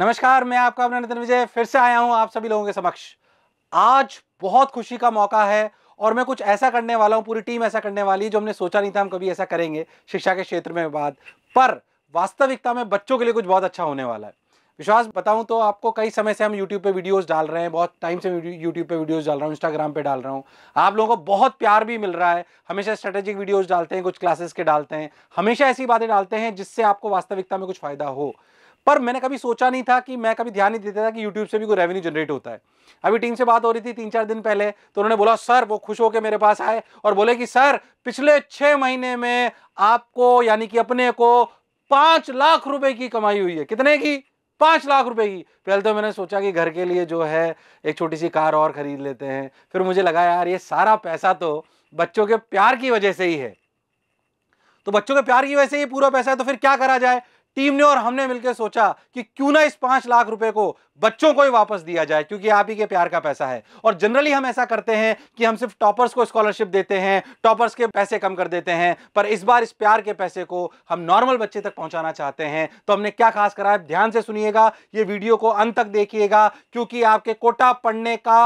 नमस्कार मैं आपका अपना नितिन विजय फिर से आया हूँ आप सभी लोगों के समक्ष आज बहुत खुशी का मौका है और मैं कुछ ऐसा करने वाला हूँ पूरी टीम ऐसा करने वाली है जो हमने सोचा नहीं था हम कभी ऐसा करेंगे शिक्षा के क्षेत्र में बात पर वास्तविकता में बच्चों के लिए कुछ बहुत अच्छा होने वाला है विश्वास बताऊं तो आपको कई समय से हम YouTube पे वीडियोस डाल रहे हैं बहुत टाइम से YouTube पे वीडियोस डाल रहा हूँ Instagram पे डाल रहा हूँ आप लोगों को बहुत प्यार भी मिल रहा है हमेशा स्ट्रेटेजिक वीडियोस डालते हैं कुछ क्लासेस के डालते हैं हमेशा ऐसी बातें डालते हैं जिससे आपको वास्तविकता में कुछ फ़ायदा हो पर मैंने कभी सोचा नहीं था कि मैं कभी ध्यान नहीं देता था कि यूट्यूब से भी कोई रेवेन्यू जनरेट होता है अभी टीम से बात हो रही थी तीन चार दिन पहले तो उन्होंने बोला सर वो खुश होकर मेरे पास आए और बोले कि सर पिछले छह महीने में आपको यानी कि अपने को पांच लाख रुपए की कमाई हुई है कितने की पांच लाख रुपए की पहले तो मैंने सोचा कि घर के लिए जो है एक छोटी सी कार और ख़रीद लेते हैं फिर मुझे लगा यार ये सारा पैसा तो बच्चों के प्यार की वजह से ही है तो बच्चों के प्यार की वजह से ही पूरा पैसा है तो फिर क्या करा जाए टीम ने और हमने मिलकर सोचा कि क्यों ना इस पांच लाख रुपए को बच्चों को ही वापस दिया जाए क्योंकि आप ही के प्यार का पैसा है और जनरली हम ऐसा करते हैं कि हम सिर्फ टॉपर्स को स्कॉलरशिप देते हैं टॉपर्स के पैसे कम कर देते हैं पर इस बार इस प्यार के पैसे को हम नॉर्मल बच्चे तक पहुंचाना चाहते हैं तो हमने क्या खास करा है ध्यान से सुनिएगा ये वीडियो को अंत तक देखिएगा क्योंकि आपके कोटा पढ़ने का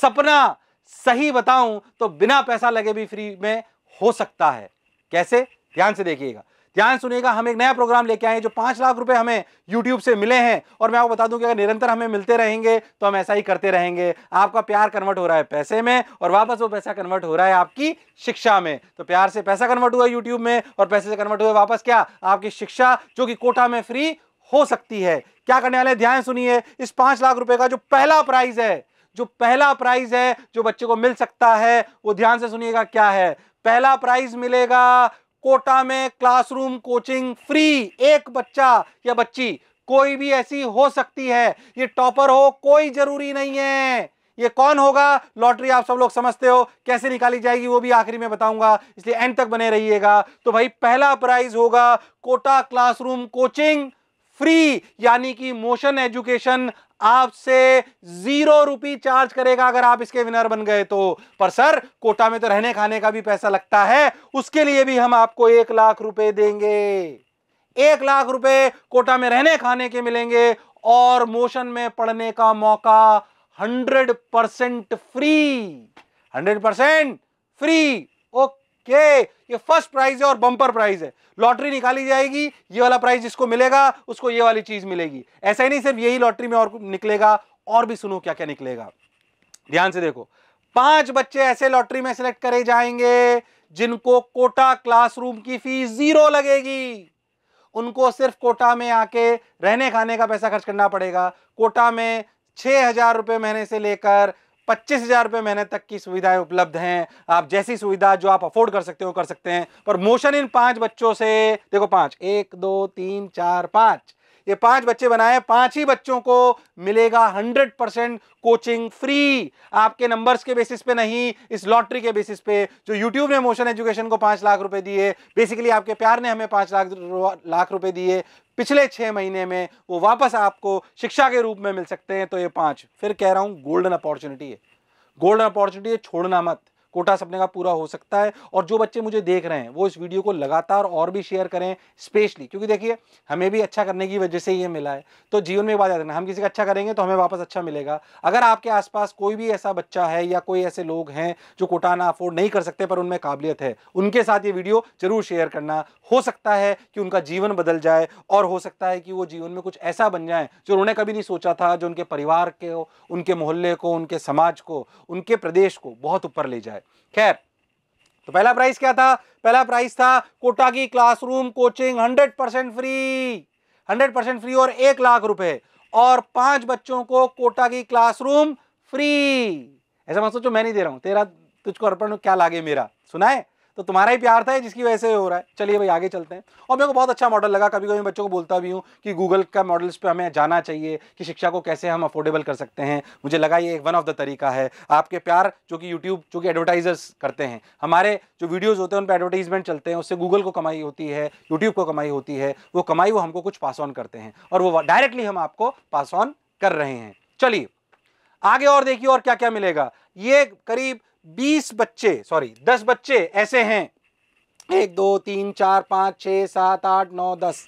सपना सही बताऊं तो बिना पैसा लगे भी फ्री में हो सकता है कैसे ध्यान से देखिएगा ध्यान सुनिएगा हम एक नया प्रोग्राम लेके आए जो पांच लाख रुपए हमें यूट्यूब से मिले हैं और मैं आपको बता दूं कि अगर निरंतर हमें मिलते रहेंगे तो हम ऐसा ही करते रहेंगे आपका प्यार कन्वर्ट हो रहा है पैसे में और वापस वो पैसा कन्वर्ट हो रहा है आपकी शिक्षा में तो प्यार से पैसा कन्वर्ट हुआ यूट्यूब में और पैसे से कन्वर्ट हुआ वापस क्या आपकी शिक्षा जो कि कोटा में फ्री हो सकती है क्या करने वाले ध्यान सुनिए इस पांच लाख रुपए का जो पहला प्राइज है जो पहला प्राइज है जो बच्चे को मिल सकता है वो ध्यान से सुनिएगा क्या है पहला प्राइज मिलेगा कोटा में क्लासरूम कोचिंग फ्री एक बच्चा या बच्ची कोई भी ऐसी हो सकती है ये टॉपर हो कोई जरूरी नहीं है ये कौन होगा लॉटरी आप सब लोग समझते हो कैसे निकाली जाएगी वो भी आखिरी में बताऊंगा इसलिए एंड तक बने रहिएगा तो भाई पहला प्राइज होगा कोटा क्लासरूम कोचिंग फ्री यानी कि मोशन एजुकेशन आपसे जीरो रुपी चार्ज करेगा अगर आप इसके विनर बन गए तो पर सर कोटा में तो रहने खाने का भी पैसा लगता है उसके लिए भी हम आपको एक लाख रुपए देंगे एक लाख रुपए कोटा में रहने खाने के मिलेंगे और मोशन में पढ़ने का मौका hundred percent free hundred percent free के ये फर्स्ट प्राइज है और बम्पर प्राइज है लॉटरी निकाली जाएगी ये वाला प्राइज जिसको मिलेगा उसको ये वाली चीज मिलेगी ऐसा ही नहीं सिर्फ यही लॉटरी में और निकलेगा और भी सुनो क्या क्या निकलेगा ध्यान से देखो पांच बच्चे ऐसे लॉटरी में सिलेक्ट करे जाएंगे जिनको कोटा क्लासरूम की फीस जीरो लगेगी उनको सिर्फ कोटा में आके रहने खाने का पैसा खर्च करना पड़ेगा कोटा में छह हजार रुपए महीने से लेकर पच्चीस हज़ार रुपये महीने तक की सुविधाएं उपलब्ध हैं आप जैसी सुविधा जो आप अफोर्ड कर सकते हो कर सकते हैं पर मोशन इन पांच बच्चों से देखो पांच एक दो तीन चार पांच ये पांच बच्चे बनाए पांच ही बच्चों को मिलेगा हंड्रेड परसेंट कोचिंग फ्री आपके नंबर्स के बेसिस पे नहीं इस लॉटरी के बेसिस पे जो यूट्यूब ने मोशन एजुकेशन को पांच लाख रुपए दिए बेसिकली आपके प्यार ने हमें पांच लाख लाख रुपए दिए पिछले छह महीने में वो वापस आपको शिक्षा के रूप में मिल सकते हैं तो ये पांच फिर कह रहा हूं गोल्डन अपॉर्चुनिटी है गोल्डन अपॉर्चुनिटी है छोड़ना मत कोटा सपने का पूरा हो सकता है और जो बच्चे मुझे देख रहे हैं वो इस वीडियो को लगातार और भी शेयर करें स्पेशली क्योंकि देखिए हमें भी अच्छा करने की वजह से ये मिला है तो जीवन में बात याद रखना हम किसी का अच्छा करेंगे तो हमें वापस अच्छा मिलेगा अगर आपके आसपास कोई भी ऐसा बच्चा है या कोई ऐसे लोग हैं जो ना अफोर्ड नहीं कर सकते पर उनमें काबिलियत है उनके साथ ये वीडियो जरूर शेयर करना हो सकता है कि उनका जीवन बदल जाए और हो सकता है कि वो जीवन में कुछ ऐसा बन जाए जो उन्होंने कभी नहीं सोचा था जो उनके परिवार के उनके मोहल्ले को उनके समाज को उनके प्रदेश को बहुत ऊपर ले जाए खैर तो पहला प्राइस क्या था पहला प्राइस था कोटा की classroom coaching hundred percent free hundred percent free और एक लाख रुपए और पांच बच्चों को कोटा की क्लासरूम फ्री ऐसा मत सोचो मैं नहीं दे रहा हूं तेरा तुझको अर्पण क्या लागे मेरा सुना है तो तुम्हारा ही प्यार था जिसकी वजह से हो रहा है चलिए भाई आगे चलते हैं और मेरे को बहुत अच्छा मॉडल लगा कभी कभी बच्चों को बोलता भी हूँ कि गूगल का मॉडल्स पर हमें जाना चाहिए कि शिक्षा को कैसे हम अफोर्डेबल कर सकते हैं मुझे लगा ये एक वन ऑफ द तरीका है आपके प्यार जो कि यूट्यूब जो कि एडवर्टाइजर्स करते हैं हमारे जो वीडियोज़ होते हैं उन पर एडवर्टीजमेंट चलते हैं उससे गूगल को कमाई होती है यूट्यूब को कमाई होती है वो कमाई वो हमको कुछ पास ऑन करते हैं और वो डायरेक्टली हम आपको पास ऑन कर रहे हैं चलिए आगे और देखिए और क्या क्या मिलेगा ये करीब बीस बच्चे सॉरी दस बच्चे ऐसे हैं एक दो तीन चार पांच छह सात आठ नौ दस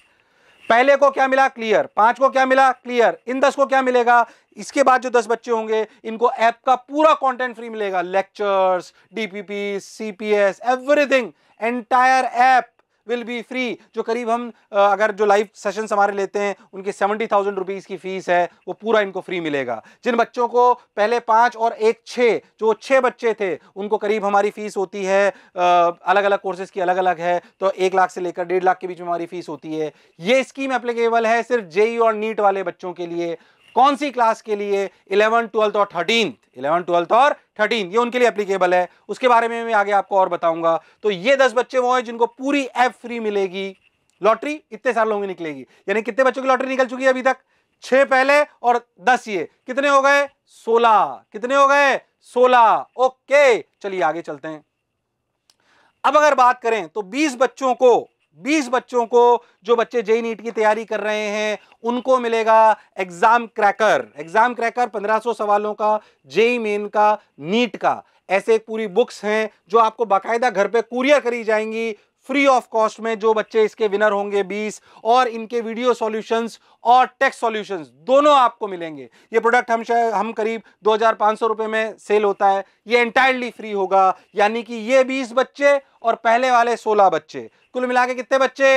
पहले को क्या मिला क्लियर पांच को क्या मिला क्लियर इन दस को क्या मिलेगा इसके बाद जो दस बच्चे होंगे इनको ऐप का पूरा कंटेंट फ्री मिलेगा lectures DPP CPS everything entire app will be free जो करीब हम अगर जो लाइव सेशंस हमारे लेते हैं उनकी सेवेंटी थाउजेंड रुपीज़ की फ़ीस है वो पूरा इनको फ्री मिलेगा जिन बच्चों को पहले पाँच और एक छः जो छः बच्चे थे उनको करीब हमारी फ़ीस होती है अलग अलग कोर्सेज़ की अलग अलग है तो एक लाख से लेकर डेढ़ लाख के बीच में हमारी फ़ीस होती है ये स्कीम अप्लीकेबल है सिर्फ जेई e और नीट वाले बच्चों के लिए कौन सी क्लास के लिए इलेवन ट्वेल्थ और थर्टीन इलेवन ट्वेल्थ और थर्टीन ये उनके लिए अप्लीकेबल है उसके बारे में मैं आगे आपको और बताऊंगा तो ये दस बच्चे वो हैं जिनको पूरी एफ फ्री मिलेगी लॉटरी इतने सारे लोगों की निकलेगी यानी कितने बच्चों की लॉटरी निकल चुकी है अभी तक छह पहले और दस ये कितने हो गए सोलह कितने हो गए सोलह ओके चलिए आगे चलते हैं अब अगर बात करें तो बीस बच्चों को बीस बच्चों को जो बच्चे जेई नीट e e की तैयारी कर रहे हैं उनको मिलेगा एग्जाम क्रैकर एग्जाम क्रैकर पंद्रह सौ सवालों का जेई मेन e का नीट का ऐसे एक पूरी बुक्स हैं जो आपको बाकायदा घर पे कुरियर करी जाएंगी फ्री ऑफ कॉस्ट में जो बच्चे इसके विनर होंगे 20 और इनके वीडियो सॉल्यूशंस और टेक्स्ट सॉल्यूशंस दोनों आपको मिलेंगे ये प्रोडक्ट हम शायद हम करीब 2500 रुपए में सेल होता है ये एंटायरली फ्री होगा यानी कि ये 20 बच्चे और पहले वाले 16 बच्चे कुल मिला के कितने बच्चे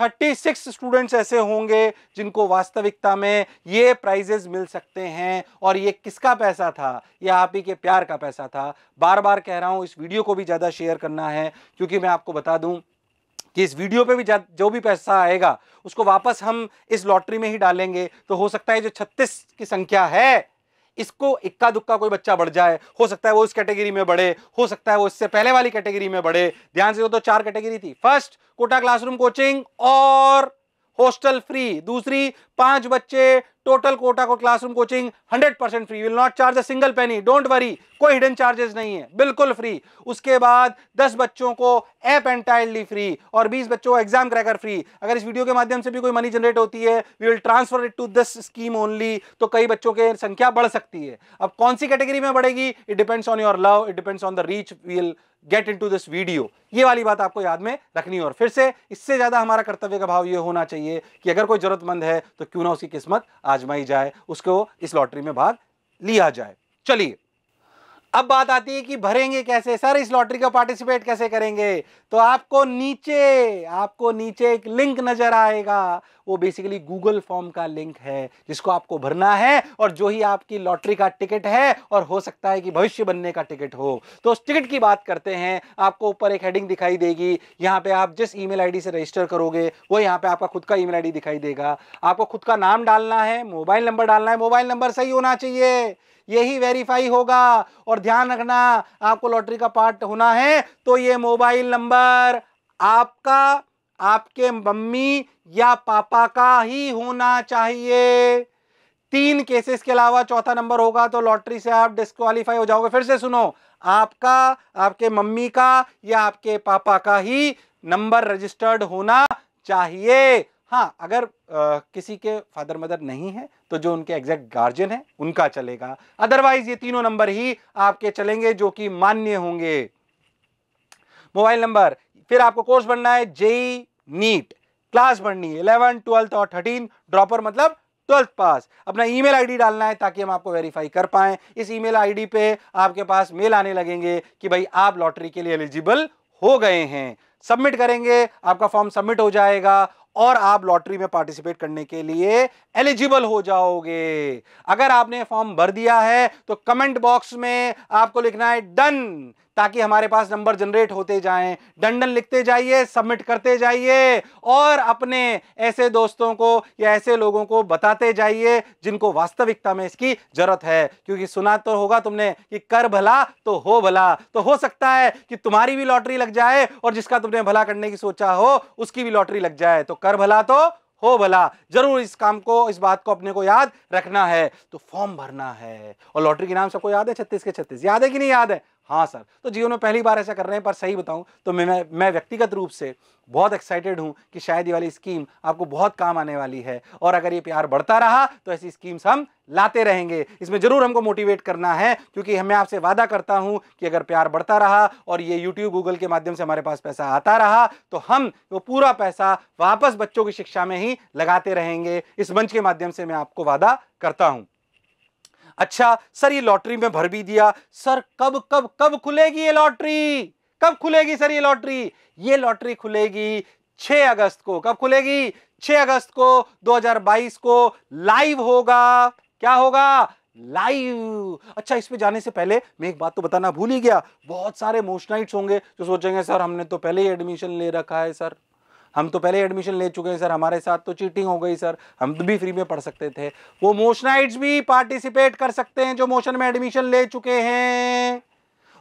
36 स्टूडेंट्स ऐसे होंगे जिनको वास्तविकता में ये प्राइजेस मिल सकते हैं और ये किसका पैसा था ये आप ही के प्यार का पैसा था बार बार कह रहा हूँ इस वीडियो को भी ज़्यादा शेयर करना है क्योंकि मैं आपको बता दूँ कि इस वीडियो पे भी जो भी पैसा आएगा उसको वापस हम इस लॉटरी में ही डालेंगे तो हो सकता है जो छत्तीस की संख्या है इसको इक्का दुक्का कोई बच्चा बढ़ जाए हो सकता है वो इस कैटेगरी में बढ़े हो सकता है वो इससे पहले वाली कैटेगरी में बढ़े ध्यान से तो चार कैटेगरी थी फर्स्ट कोटा क्लासरूम कोचिंग और हॉस्टल फ्री दूसरी पांच बच्चे टोटल कोटा को classroom coaching 100 percent free will not charge a single penny don't worry कोई हिडन चार्जेस नहीं है बिल्कुल फ्री उसके बाद 10 बच्चों को ऐप एंटायरली फ्री और 20 बच्चों को एग्जाम क्रैकर फ्री अगर इस वीडियो के माध्यम से भी कोई मनी जनरेट होती है we will transfer it to this scheme only तो कई बच्चों की संख्या बढ़ सकती है अब कौन सी कैटेगरी में बढ़ेगी it depends on your love it depends on the reach we'll get into this video ये वाली बात आपको याद में रखनी है और फिर से इससे ज़्यादा हमारा कर्तव्य का भाव ये होना चाहिए कि अगर कोई ज़रूरतमंद है तो क्यों ना उसकी किस्मत आजमाई जाए उसको इस लॉटरी में भाग लिया जाए चलिए अब बात आती है कि भरेंगे कैसे सर इस लॉटरी का पार्टिसिपेट कैसे करेंगे तो आपको नीचे आपको नीचे एक लिंक नजर आएगा वो बेसिकली गूगल फॉर्म का लिंक है जिसको आपको भरना है और जो ही आपकी लॉटरी का टिकट है और हो सकता है कि भविष्य बनने का टिकट हो तो उस टिकट की बात करते हैं आपको ऊपर एक हेडिंग दिखाई देगी यहाँ पे आप जिस ई मेल से रजिस्टर करोगे वो यहाँ पे आपका खुद का ई मेल दिखाई देगा आपको खुद का नाम डालना है मोबाइल नंबर डालना है मोबाइल नंबर सही होना चाहिए यही वेरीफाई होगा और ध्यान रखना आपको लॉटरी का पार्ट होना है तो ये मोबाइल नंबर आपका आपके मम्मी या पापा का ही होना चाहिए तीन केसेस के अलावा चौथा नंबर होगा तो लॉटरी से आप डिस्कालीफाई हो जाओगे फिर से सुनो आपका आपके मम्मी का या आपके पापा का ही नंबर रजिस्टर्ड होना चाहिए हाँ अगर आ, किसी के फादर मदर नहीं है तो जो उनके एग्जैक्ट गार्जियन है उनका चलेगा अदरवाइज ये तीनों नंबर ही आपके चलेंगे जो कि मान्य होंगे मोबाइल नंबर फिर आपको कोर्स बनना है जेई नीट क्लास बननी है इलेवन ट्वेल्थ और थर्टीन ड्रॉपर मतलब ट्वेल्थ पास अपना ईमेल आईडी डालना है ताकि हम आपको वेरीफाई कर पाए इस ईमेल आईडी पे आपके पास मेल आने लगेंगे कि भाई आप लॉटरी के लिए एलिजिबल हो गए हैं सबमिट करेंगे आपका फॉर्म सबमिट हो जाएगा और आप लॉटरी में पार्टिसिपेट करने के लिए एलिजिबल हो जाओगे अगर आपने फॉर्म भर दिया है तो कमेंट बॉक्स में आपको लिखना है डन ताकि हमारे पास नंबर जनरेट होते जाएं डंडन लिखते जाइए सबमिट करते जाइए और अपने ऐसे दोस्तों को या ऐसे लोगों को बताते जाइए जिनको वास्तविकता में इसकी ज़रूरत है क्योंकि सुना तो होगा तुमने कि कर भला तो हो भला तो हो सकता है कि तुम्हारी भी लॉटरी लग जाए और जिसका तुमने भला करने की सोचा हो उसकी भी लॉटरी लग जाए तो कर भला तो हो भला जरूर इस काम को इस बात को अपने को याद रखना है तो फॉर्म भरना है और लॉटरी के नाम सबको याद है छत्तीस के छत्तीस याद है कि नहीं याद है हाँ सर तो जीवन में पहली बार ऐसा कर रहे हैं पर सही बताऊं तो मैं मैं व्यक्तिगत रूप से बहुत एक्साइटेड हूं कि शायद ये वाली स्कीम आपको बहुत काम आने वाली है और अगर ये प्यार बढ़ता रहा तो ऐसी स्कीम्स हम लाते रहेंगे इसमें ज़रूर हमको मोटिवेट करना है क्योंकि मैं आपसे वादा करता हूं कि अगर प्यार बढ़ता रहा और ये यूट्यूब गूगल के माध्यम से हमारे पास पैसा आता रहा तो हम वो पूरा पैसा वापस बच्चों की शिक्षा में ही लगाते रहेंगे इस मंच के माध्यम से मैं आपको वादा करता हूँ अच्छा सर ये लॉटरी में भर भी दिया सर कब कब कब खुलेगी ये लॉटरी कब खुलेगी सर ये लॉटरी ये लॉटरी खुलेगी 6 अगस्त को कब खुलेगी 6 अगस्त को 2022 को लाइव होगा क्या होगा लाइव अच्छा इसमें जाने से पहले मैं एक बात तो बताना भूल ही गया बहुत सारे मोशनाइट्स होंगे जो सोचेंगे सर हमने तो पहले ही एडमिशन ले रखा है सर हम तो पहले एडमिशन ले चुके हैं सर हमारे साथ तो चीटिंग हो गई सर हम तो भी फ्री में पढ़ सकते थे वो मोशनाइट्स भी पार्टिसिपेट कर सकते हैं जो मोशन में एडमिशन ले चुके हैं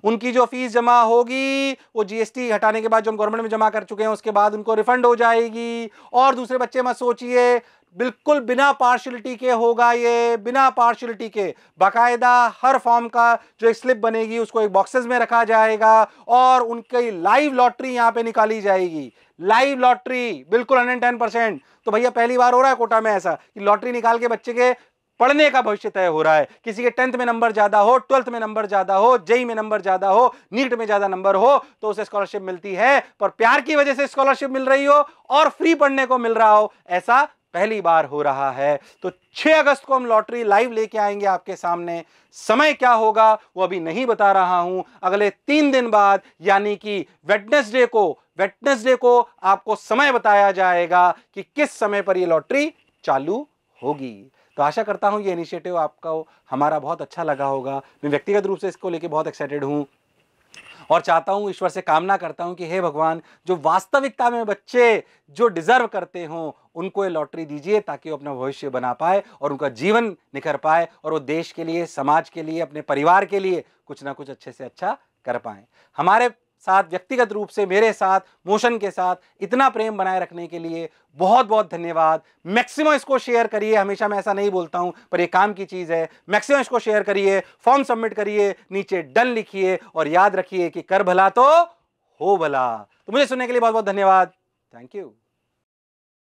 उनकी जो फीस जमा होगी वो जीएसटी हटाने के बाद जो हम गवर्नमेंट में जमा कर चुके हैं उसके बाद उनको रिफंड हो जाएगी और दूसरे बच्चे मत सोचिए बिल्कुल बिना पार्शलिटी के होगा ये बिना पार्शलिटी के बाकायदा हर फॉर्म का जो एक स्लिप बनेगी उसको एक बॉक्सेस में रखा जाएगा और उनकी लाइव लॉटरी यहाँ पे निकाली जाएगी लाइव लॉटरी बिल्कुल 110 परसेंट तो भैया पहली बार हो रहा है कोटा में ऐसा कि लॉटरी निकाल के बच्चे के पढ़ने का भविष्य तय हो रहा है किसी के टेंथ में नंबर ज़्यादा हो ट्वेल्थ में नंबर ज़्यादा हो जेई में नंबर ज़्यादा हो नीट में ज़्यादा नंबर हो तो उसे स्कॉलरशिप मिलती है पर प्यार की वजह से स्कॉलरशिप मिल रही हो और फ्री पढ़ने को मिल रहा हो ऐसा पहली बार हो रहा है तो 6 अगस्त को हम लॉटरी लाइव लेके आएंगे आपके सामने समय क्या होगा वो अभी नहीं बता रहा हूं अगले तीन दिन बाद यानी कि वेटनेसडे को वेटनेसडे को आपको समय बताया जाएगा कि किस समय पर ये लॉटरी चालू होगी तो आशा करता हूँ ये इनिशिएटिव आपका हमारा बहुत अच्छा लगा होगा मैं व्यक्तिगत रूप से इसको लेके बहुत एक्साइटेड हूँ और चाहता हूँ ईश्वर से कामना करता हूँ कि हे भगवान जो वास्तविकता में बच्चे जो डिज़र्व करते हों उनको ये लॉटरी दीजिए ताकि वो अपना भविष्य बना पाए और उनका जीवन निखर पाए और वो देश के लिए समाज के लिए अपने परिवार के लिए कुछ ना कुछ अच्छे से अच्छा कर पाए हमारे साथ व्यक्तिगत रूप से मेरे साथ मोशन के साथ इतना प्रेम बनाए रखने के लिए बहुत बहुत धन्यवाद मैक्सिमम इसको शेयर करिए हमेशा मैं ऐसा नहीं बोलता हूँ पर ये काम की चीज़ है मैक्सिमम इसको शेयर करिए फॉर्म सबमिट करिए नीचे डन लिखिए और याद रखिए कि कर भला तो हो भला तो मुझे सुनने के लिए बहुत बहुत धन्यवाद थैंक यू